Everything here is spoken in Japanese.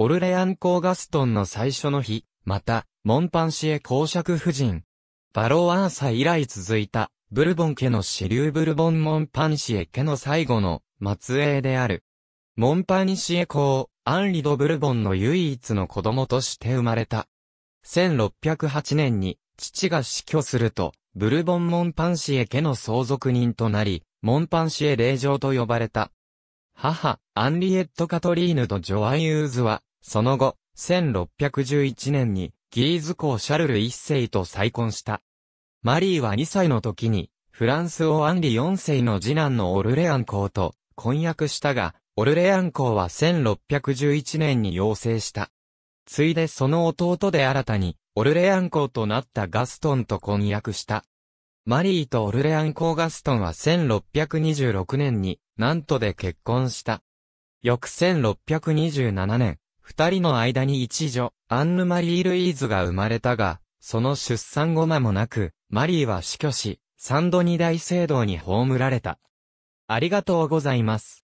オルレアン公ガストンの最初の日、また、モンパンシエ公爵夫人。バロワーサ以来続いた、ブルボン家の支流ブルボンモンパンシエ家の最後の末裔である。モンパンシエ公、アンリド・ブルボンの唯一の子供として生まれた。1608年に、父が死去すると、ブルボン・モンパンシエ家の相続人となり、モンパンシエ霊場と呼ばれた。母、アンリエット・カトリーヌとジョアン・ユーズは、その後、1611年に、ギーズ公シャルル一世と再婚した。マリーは2歳の時に、フランス王アンリ4世の次男のオルレアン公と婚約したが、オルレアン公は1611年に要請した。ついでその弟で新たに、オルレアン公となったガストンと婚約した。マリーとオルレアンコーガストンは1626年に、なんとで結婚した。翌1627年、二人の間に一女、アンヌ・マリー・ルイーズが生まれたが、その出産後間もなく、マリーは死去し、サンドニ大聖堂に葬られた。ありがとうございます。